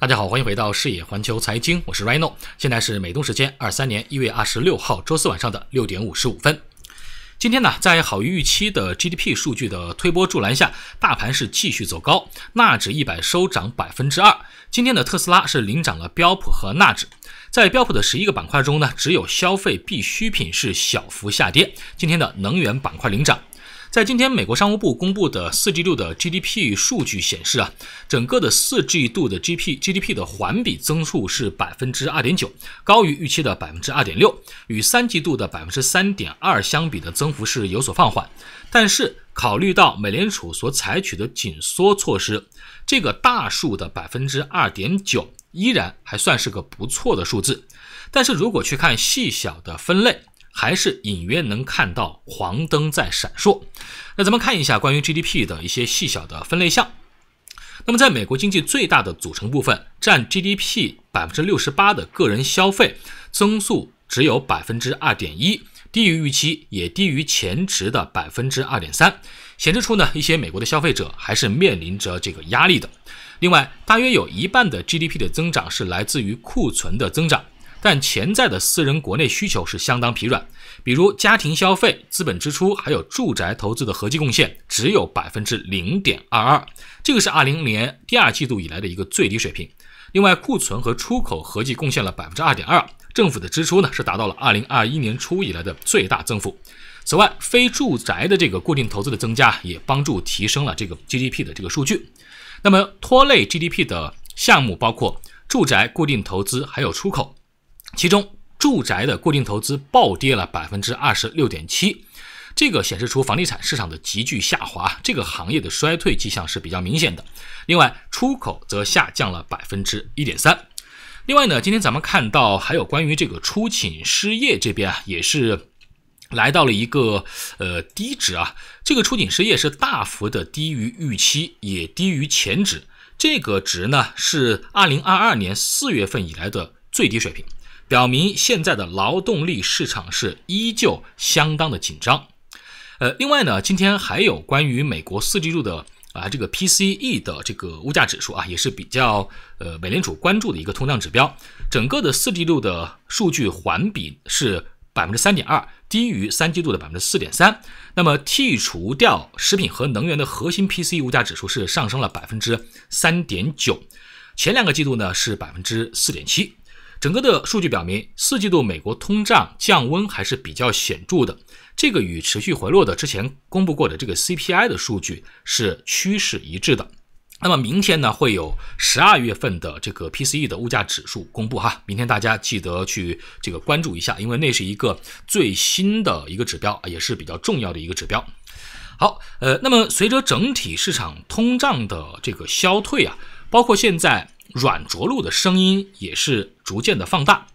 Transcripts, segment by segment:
大家好，欢迎回到视野环球财经，我是 Rino，现在是美东时间二三年一月二十六号周四晚上的六点五十五分。今天呢，在好于预期的 GDP 数据的推波助澜下，大盘是继续走高，纳指一百收涨百分之二。今天的特斯拉是领涨了标普和纳指，在标普的十一个板块中呢，只有消费必需品是小幅下跌，今天的能源板块领涨。在今天，美国商务部公布的四季度的 GDP 数据显示啊，整个的四季度的 G P GDP 的环比增速是百分之二点九，高于预期的百分之二点六，与三季度的百分之三点二相比的增幅是有所放缓。但是，考虑到美联储所采取的紧缩措施，这个大数的百分之二点九依然还算是个不错的数字。但是如果去看细小的分类，还是隐约能看到黄灯在闪烁。那咱们看一下关于 GDP 的一些细小的分类项。那么，在美国经济最大的组成部分，占 GDP 百分之六十八的个人消费，增速只有百分之二点一，低于预期，也低于前值的百分之二点三，显示出呢一些美国的消费者还是面临着这个压力的。另外，大约有一半的 GDP 的增长是来自于库存的增长。但潜在的私人国内需求是相当疲软，比如家庭消费、资本支出还有住宅投资的合计贡献只有百分之零点二二，这个是二零年第二季度以来的一个最低水平。另外，库存和出口合计贡献了百分之二点二，政府的支出呢是达到了二零二一年初以来的最大增幅。此外，非住宅的这个固定投资的增加也帮助提升了这个 GDP 的这个数据。那么拖累 GDP 的项目包括住宅固定投资还有出口。其中，住宅的固定投资暴跌了百分之二十六点七，这个显示出房地产市场的急剧下滑，这个行业的衰退迹象是比较明显的。另外，出口则下降了百分之一点三。另外呢，今天咱们看到还有关于这个出勤失业这边啊，也是来到了一个呃低值啊。这个出勤失业是大幅的低于预期，也低于前值。这个值呢是二零二二年四月份以来的最低水平。表明现在的劳动力市场是依旧相当的紧张，呃，另外呢，今天还有关于美国四季度的啊这个 PCE 的这个物价指数啊，也是比较呃美联储关注的一个通胀指标。整个的四季度的数据环比是百分之三点二，低于三季度的百分之四点三。那么剔除掉食品和能源的核心 PCE 物价指数是上升了百分之三点九，前两个季度呢是百分之四点七。整个的数据表明，四季度美国通胀降温还是比较显著的。这个与持续回落的之前公布过的这个 CPI 的数据是趋势一致的。那么明天呢，会有十二月份的这个 PCE 的物价指数公布哈。明天大家记得去这个关注一下，因为那是一个最新的一个指标，也是比较重要的一个指标。好，呃，那么随着整体市场通胀的这个消退啊，包括现在软着陆的声音也是。逐渐的放大，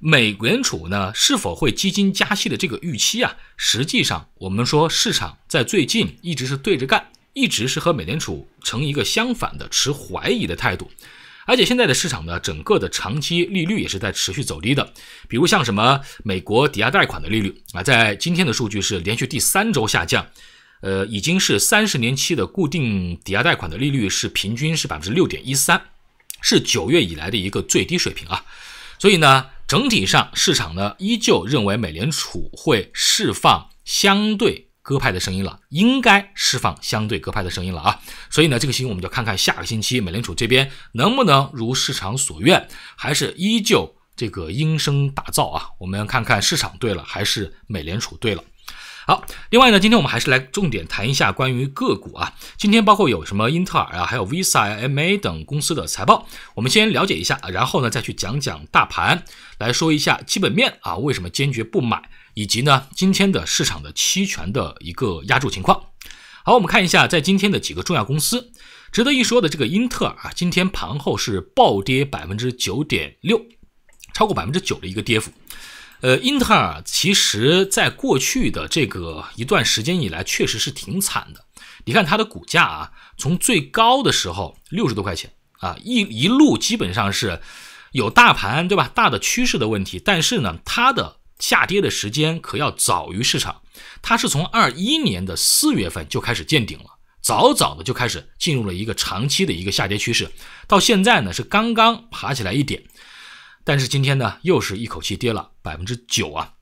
美联储呢是否会基金加息的这个预期啊？实际上，我们说市场在最近一直是对着干，一直是和美联储呈一个相反的持怀疑的态度。而且现在的市场呢，整个的长期利率也是在持续走低的，比如像什么美国抵押贷款的利率啊，在今天的数据是连续第三周下降，呃，已经是三十年期的固定抵押贷款的利率是平均是百分之六点一三。是九月以来的一个最低水平啊，所以呢，整体上市场呢依旧认为美联储会释放相对鸽派的声音了，应该释放相对鸽派的声音了啊，所以呢，这个星期我们就看看下个星期美联储这边能不能如市场所愿，还是依旧这个应声打造啊，我们看看市场对了还是美联储对了。好，另外呢，今天我们还是来重点谈一下关于个股啊。今天包括有什么英特尔啊，还有 Visa、MA 等公司的财报，我们先了解一下，然后呢再去讲讲大盘，来说一下基本面啊，为什么坚决不买，以及呢今天的市场的期权的一个压住情况。好，我们看一下在今天的几个重要公司，值得一说的这个英特尔啊，今天盘后是暴跌百分之九点六，超过百分之九的一个跌幅。呃，英特尔其实在过去的这个一段时间以来，确实是挺惨的。你看它的股价啊，从最高的时候六十多块钱啊，一一路基本上是，有大盘对吧，大的趋势的问题。但是呢，它的下跌的时间可要早于市场，它是从二一年的四月份就开始见顶了，早早的就开始进入了一个长期的一个下跌趋势，到现在呢是刚刚爬起来一点。但是今天呢，又是一口气跌了百分之九啊！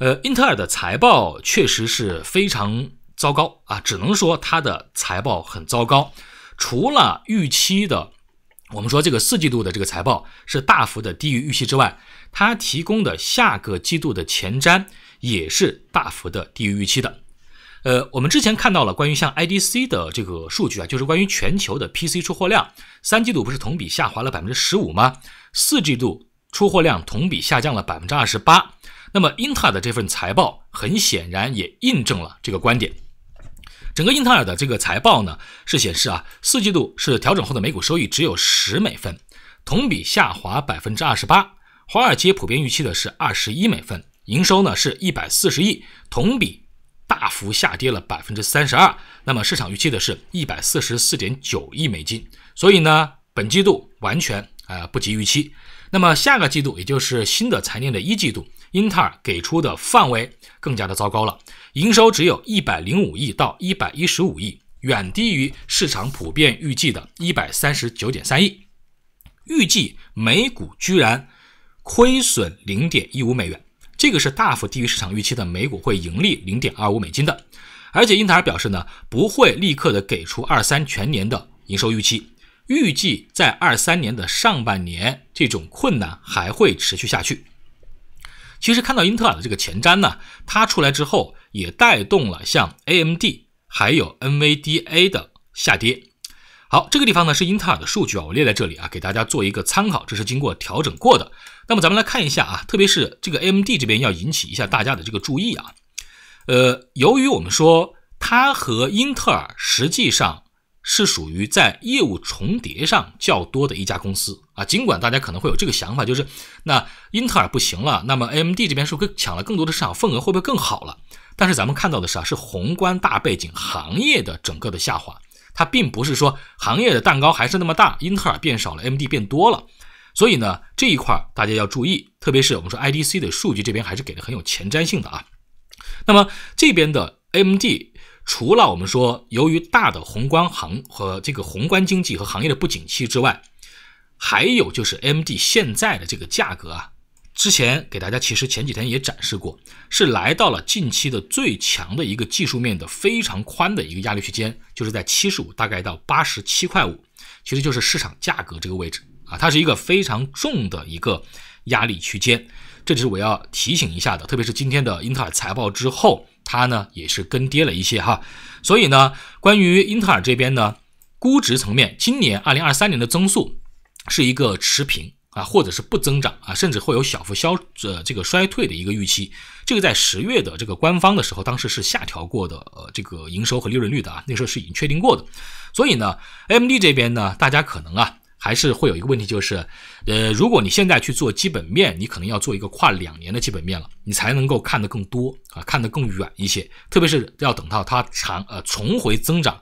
呃，英特尔的财报确实是非常糟糕啊，只能说它的财报很糟糕。除了预期的，我们说这个四季度的这个财报是大幅的低于预期之外，它提供的下个季度的前瞻也是大幅的低于预期的。呃，我们之前看到了关于像 IDC 的这个数据啊，就是关于全球的 PC 出货量，三季度不是同比下滑了百分之十五吗？四季度。出货量同比下降了百分之二十八。那么英特尔的这份财报很显然也印证了这个观点。整个英特尔的这个财报呢是显示啊，四季度是调整后的每股收益只有十美分，同比下滑百分之二十八。华尔街普遍预期的是二十一美分，营收呢是一百四十亿，同比大幅下跌了百分之三十二。那么市场预期的是一百四十四点九亿美金，所以呢，本季度完全呃不及预期。那么下个季度，也就是新的财年的一季度，英特尔给出的范围更加的糟糕了，营收只有一百零五亿到一百一十五亿，远低于市场普遍预计的一百三十九点三亿。预计每股居然亏损零点一五美元，这个是大幅低于市场预期的，每股会盈利零点二五美金的。而且英特尔表示呢，不会立刻的给出二三全年的营收预期。预计在二三年的上半年，这种困难还会持续下去。其实看到英特尔的这个前瞻呢，它出来之后也带动了像 AMD 还有 n v d a 的下跌。好，这个地方呢是英特尔的数据啊，我列在这里啊，给大家做一个参考，这是经过调整过的。那么咱们来看一下啊，特别是这个 AMD 这边要引起一下大家的这个注意啊。呃，由于我们说它和英特尔实际上。是属于在业务重叠上较多的一家公司啊，尽管大家可能会有这个想法，就是那英特尔不行了，那么 AMD 这边是不是抢了更多的市场份额，会不会更好了？但是咱们看到的是啊，是宏观大背景行业的整个的下滑，它并不是说行业的蛋糕还是那么大，英特尔变少了，AMD 变多了，所以呢这一块大家要注意，特别是我们说 IDC 的数据这边还是给的很有前瞻性的啊。那么这边的 AMD。除了我们说由于大的宏观行和这个宏观经济和行业的不景气之外，还有就是 M D 现在的这个价格啊，之前给大家其实前几天也展示过，是来到了近期的最强的一个技术面的非常宽的一个压力区间，就是在七十五大概到八十七块五，其实就是市场价格这个位置啊，它是一个非常重的一个压力区间，这是我要提醒一下的，特别是今天的英特尔财报之后。它呢也是跟跌了一些哈，所以呢，关于英特尔这边呢，估值层面，今年二零二三年的增速是一个持平啊，或者是不增长啊，甚至会有小幅消呃这个衰退的一个预期。这个在十月的这个官方的时候，当时是下调过的呃这个营收和利润率的啊，那时候是已经确定过的。所以呢，AMD 这边呢，大家可能啊。还是会有一个问题，就是，呃，如果你现在去做基本面，你可能要做一个跨两年的基本面了，你才能够看得更多啊，看得更远一些。特别是要等到它长呃重回增长，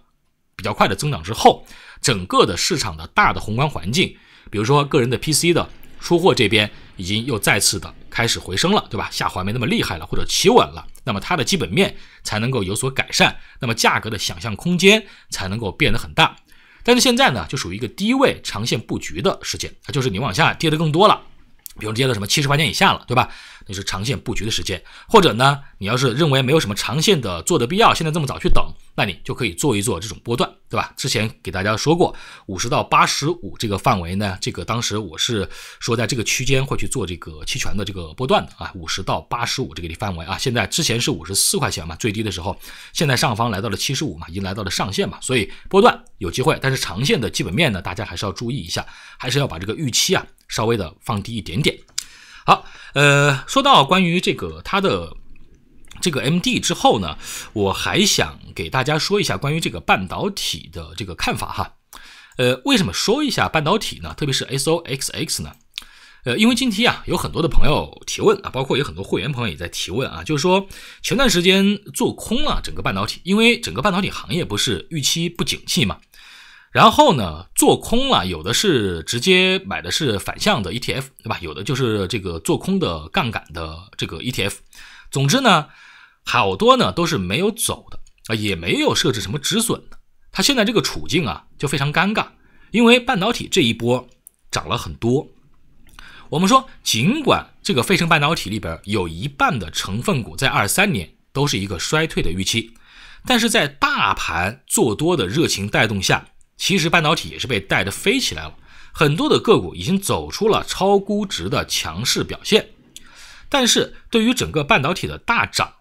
比较快的增长之后，整个的市场的大的宏观环境，比如说个人的 PC 的出货这边已经又再次的开始回升了，对吧？下滑没那么厉害了，或者企稳了，那么它的基本面才能够有所改善，那么价格的想象空间才能够变得很大。但是现在呢，就属于一个低位长线布局的间件，就是你往下跌的更多了。比如跌到什么七十块钱以下了，对吧？那是长线布局的时间。或者呢，你要是认为没有什么长线的做的必要，现在这么早去等，那你就可以做一做这种波段，对吧？之前给大家说过，五十到八十五这个范围呢，这个当时我是说在这个区间会去做这个期权的这个波段的啊，五十到八十五这个范围啊。现在之前是五十四块钱嘛，最低的时候，现在上方来到了七十五嘛，已经来到了上限嘛，所以波段有机会。但是长线的基本面呢，大家还是要注意一下，还是要把这个预期啊。稍微的放低一点点，好，呃，说到关于这个它的这个 M D 之后呢，我还想给大家说一下关于这个半导体的这个看法哈。呃，为什么说一下半导体呢？特别是 S O X X 呢？呃，因为近期啊，有很多的朋友提问啊，包括有很多会员朋友也在提问啊，就是说前段时间做空了整个半导体，因为整个半导体行业不是预期不景气吗？然后呢，做空啊，有的是直接买的是反向的 ETF，对吧？有的就是这个做空的杠杆的这个 ETF。总之呢，好多呢都是没有走的啊，也没有设置什么止损的。他现在这个处境啊就非常尴尬，因为半导体这一波涨了很多。我们说，尽管这个费城半导体里边有一半的成分股在二三年都是一个衰退的预期，但是在大盘做多的热情带动下。其实半导体也是被带的飞起来了，很多的个股已经走出了超估值的强势表现。但是，对于整个半导体的大涨，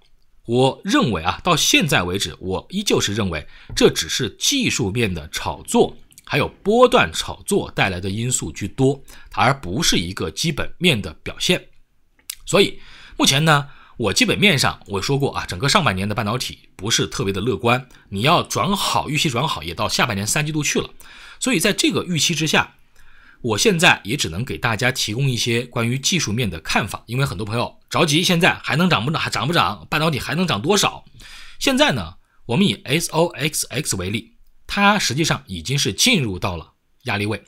我认为啊，到现在为止，我依旧是认为这只是技术面的炒作，还有波段炒作带来的因素居多，而不是一个基本面的表现。所以，目前呢。我基本面上我说过啊，整个上半年的半导体不是特别的乐观，你要转好预期转好也到下半年三季度去了，所以在这个预期之下，我现在也只能给大家提供一些关于技术面的看法，因为很多朋友着急，现在还能涨不涨？还涨不涨？半导体还能涨多少？现在呢，我们以 S O X X 为例，它实际上已经是进入到了压力位，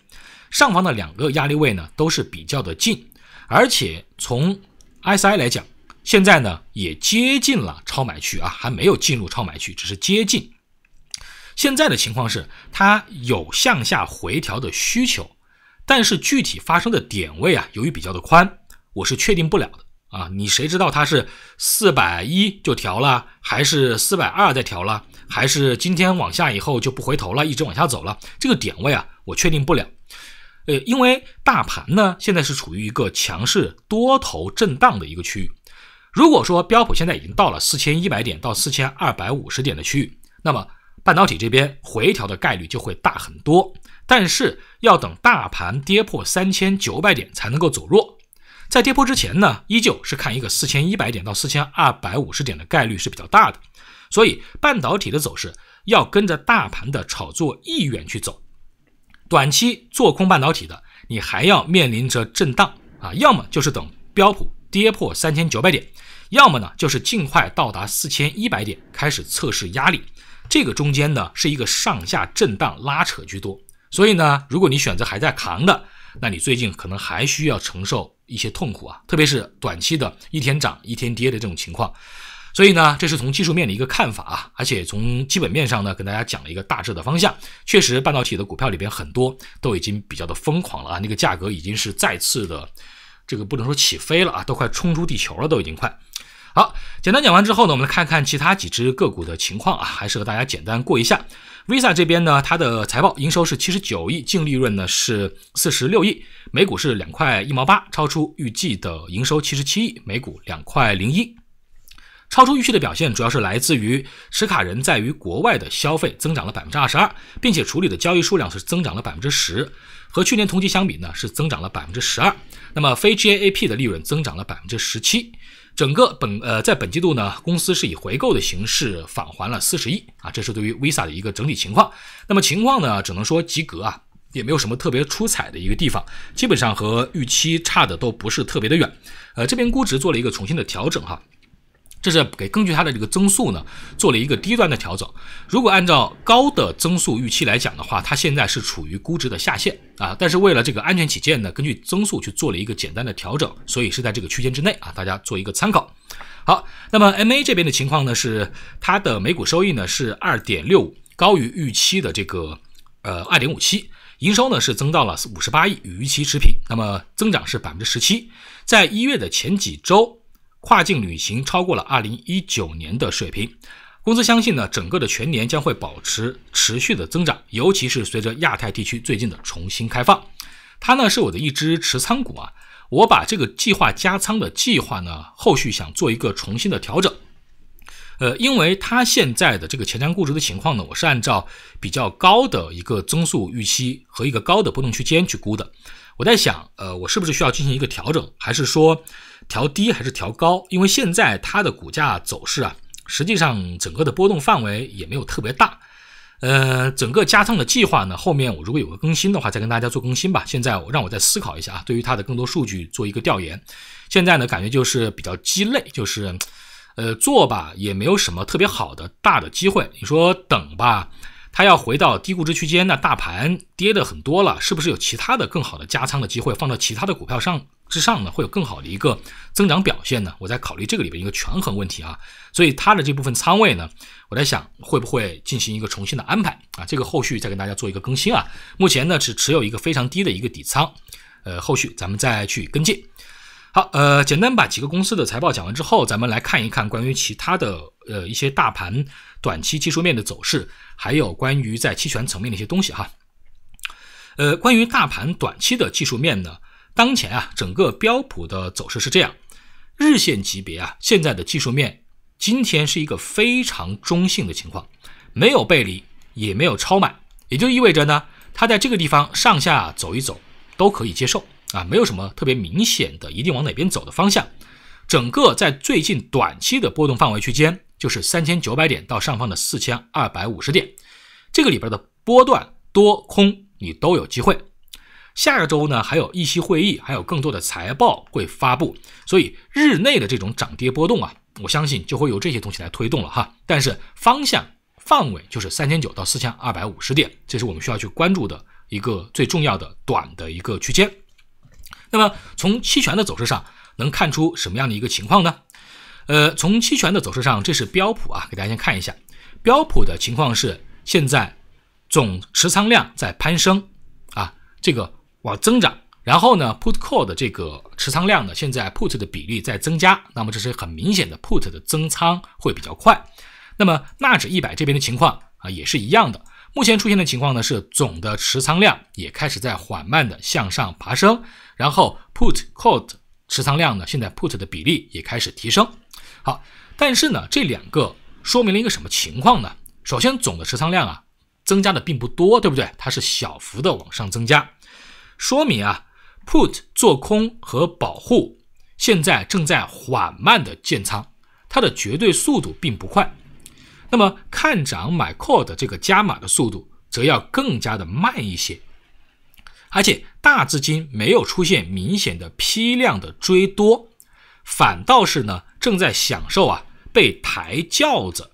上方的两个压力位呢都是比较的近，而且从 S I 来讲。现在呢，也接近了超买区啊，还没有进入超买区，只是接近。现在的情况是，它有向下回调的需求，但是具体发生的点位啊，由于比较的宽，我是确定不了的啊。你谁知道它是四百一就调了，还是四百二再调了，还是今天往下以后就不回头了，一直往下走了？这个点位啊，我确定不了。呃，因为大盘呢，现在是处于一个强势多头震荡的一个区域。如果说标普现在已经到了四千一百点到四千二百五十点的区域，那么半导体这边回调的概率就会大很多。但是要等大盘跌破三千九百点才能够走弱，在跌破之前呢，依旧是看一个四千一百点到四千二百五十点的概率是比较大的。所以半导体的走势要跟着大盘的炒作意愿去走，短期做空半导体的你还要面临着震荡啊，要么就是等标普。跌破三千九百点，要么呢就是尽快到达四千一百点，开始测试压力。这个中间呢是一个上下震荡拉扯居多，所以呢，如果你选择还在扛的，那你最近可能还需要承受一些痛苦啊，特别是短期的一天涨一天跌的这种情况。所以呢，这是从技术面的一个看法啊，而且从基本面上呢，跟大家讲了一个大致的方向。确实，半导体的股票里边很多都已经比较的疯狂了啊，那个价格已经是再次的。这个不能说起飞了啊，都快冲出地球了，都已经快。好，简单讲完之后呢，我们来看看其他几只个股的情况啊，还是和大家简单过一下。Visa 这边呢，它的财报营收是七十九亿，净利润呢是四十六亿，每股是两块一毛八，超出预计的营收七十七亿，每股两块零一。超出预期的表现主要是来自于持卡人在于国外的消费增长了百分之二十二，并且处理的交易数量是增长了百分之十，和去年同期相比呢是增长了百分之十二。那么非 G A A P 的利润增长了百分之十七，整个本呃在本季度呢公司是以回购的形式返还了四十亿啊，这是对于 Visa 的一个整体情况。那么情况呢只能说及格啊，也没有什么特别出彩的一个地方，基本上和预期差的都不是特别的远。呃，这边估值做了一个重新的调整哈。这是给根据它的这个增速呢，做了一个低端的调整。如果按照高的增速预期来讲的话，它现在是处于估值的下限啊。但是为了这个安全起见呢，根据增速去做了一个简单的调整，所以是在这个区间之内啊，大家做一个参考。好，那么 M A 这边的情况呢，是它的每股收益呢是二点六五，高于预期的这个呃二点五七，营收呢是增到了五十八亿，与预期持平。那么增长是百分之十七，在一月的前几周。跨境旅行超过了二零一九年的水平，公司相信呢，整个的全年将会保持持续的增长，尤其是随着亚太地区最近的重新开放。它呢是我的一支持仓股啊，我把这个计划加仓的计划呢，后续想做一个重新的调整。呃，因为它现在的这个前瞻估值的情况呢，我是按照比较高的一个增速预期和一个高的波动区间去估的。我在想，呃，我是不是需要进行一个调整，还是说？调低还是调高？因为现在它的股价走势啊，实际上整个的波动范围也没有特别大。呃，整个加仓的计划呢，后面我如果有个更新的话，再跟大家做更新吧。现在我让我再思考一下啊，对于它的更多数据做一个调研。现在呢，感觉就是比较鸡肋，就是呃做吧，也没有什么特别好的大的机会。你说等吧，它要回到低估值区间那大盘跌的很多了，是不是有其他的更好的加仓的机会放到其他的股票上？之上呢，会有更好的一个增长表现呢。我在考虑这个里边一个权衡问题啊，所以它的这部分仓位呢，我在想会不会进行一个重新的安排啊？这个后续再给大家做一个更新啊。目前呢是持有一个非常低的一个底仓，呃，后续咱们再去跟进。好，呃，简单把几个公司的财报讲完之后，咱们来看一看关于其他的呃一些大盘短期技术面的走势，还有关于在期权层面的一些东西哈。呃，关于大盘短期的技术面呢？当前啊，整个标普的走势是这样，日线级别啊，现在的技术面，今天是一个非常中性的情况，没有背离，也没有超买，也就意味着呢，它在这个地方上下走一走都可以接受啊，没有什么特别明显的一定往哪边走的方向。整个在最近短期的波动范围区间，就是三千九百点到上方的四千二百五十点，这个里边的波段多空你都有机会。下个周呢，还有议息会议，还有更多的财报会发布，所以日内的这种涨跌波动啊，我相信就会由这些东西来推动了哈。但是方向范围就是三千九到四千二百五十点，这是我们需要去关注的一个最重要的短的一个区间。那么从期权的走势上能看出什么样的一个情况呢？呃，从期权的走势上，这是标普啊，给大家先看一下标普的情况是现在总持仓量在攀升啊，这个。往增长，然后呢，put call 的这个持仓量呢，现在 put 的比例在增加，那么这是很明显的 put 的增仓会比较快。那么纳指一百这边的情况啊，也是一样的。目前出现的情况呢，是总的持仓量也开始在缓慢的向上爬升，然后 put call 持仓量呢，现在 put 的比例也开始提升。好，但是呢，这两个说明了一个什么情况呢？首先总的持仓量啊，增加的并不多，对不对？它是小幅的往上增加。说明啊，put 做空和保护现在正在缓慢的建仓，它的绝对速度并不快。那么看涨买 call 的这个加码的速度则要更加的慢一些，而且大资金没有出现明显的批量的追多，反倒是呢正在享受啊被抬轿子，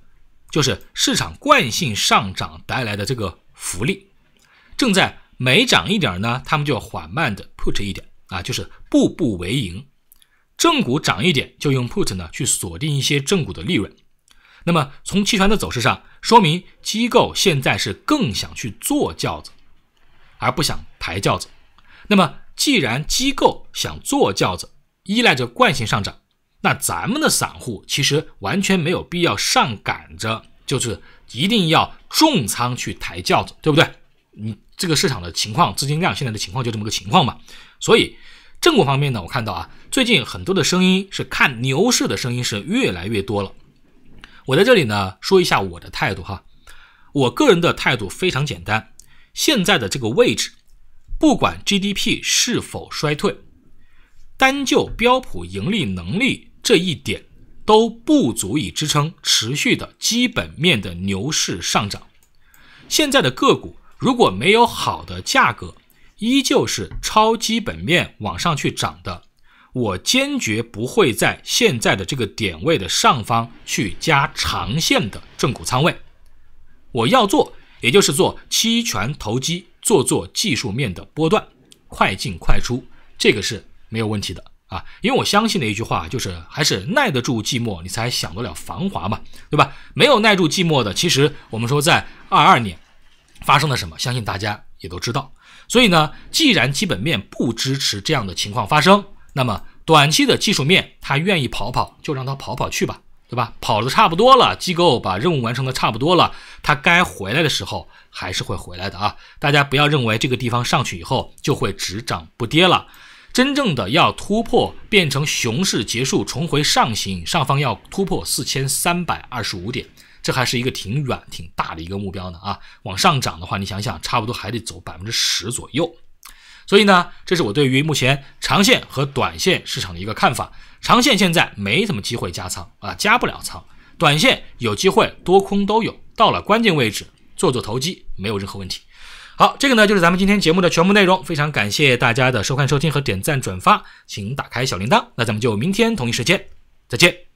就是市场惯性上涨带来的这个福利，正在。每涨一点呢，他们就缓慢的 put 一点啊，就是步步为营。正股涨一点，就用 put 呢去锁定一些正股的利润。那么从期权的走势上，说明机构现在是更想去做轿子，而不想抬轿子。那么既然机构想坐轿子，依赖着惯性上涨，那咱们的散户其实完全没有必要上赶着，就是一定要重仓去抬轿子，对不对？你。这个市场的情况，资金量现在的情况就这么个情况嘛。所以，正股方面呢，我看到啊，最近很多的声音是看牛市的声音是越来越多了。我在这里呢说一下我的态度哈，我个人的态度非常简单，现在的这个位置，不管 GDP 是否衰退，单就标普盈利能力这一点都不足以支撑持续的基本面的牛市上涨。现在的个股。如果没有好的价格，依旧是超基本面往上去涨的，我坚决不会在现在的这个点位的上方去加长线的正股仓位。我要做，也就是做期权投机，做做技术面的波段，快进快出，这个是没有问题的啊。因为我相信的一句话就是，还是耐得住寂寞，你才享得了繁华嘛，对吧？没有耐住寂寞的，其实我们说在二二年。发生了什么？相信大家也都知道。所以呢，既然基本面不支持这样的情况发生，那么短期的技术面，它愿意跑跑就让它跑跑去吧，对吧？跑的差不多了，机构把任务完成的差不多了，它该回来的时候还是会回来的啊！大家不要认为这个地方上去以后就会只涨不跌了，真正的要突破，变成熊市结束，重回上行，上方要突破四千三百二十五点。这还是一个挺远、挺大的一个目标呢啊！往上涨的话，你想想，差不多还得走百分之十左右。所以呢，这是我对于目前长线和短线市场的一个看法。长线现在没什么机会加仓啊，加不了仓；短线有机会，多空都有。到了关键位置，做做投机没有任何问题。好，这个呢就是咱们今天节目的全部内容。非常感谢大家的收看、收听和点赞、转发，请打开小铃铛。那咱们就明天同一时间再见。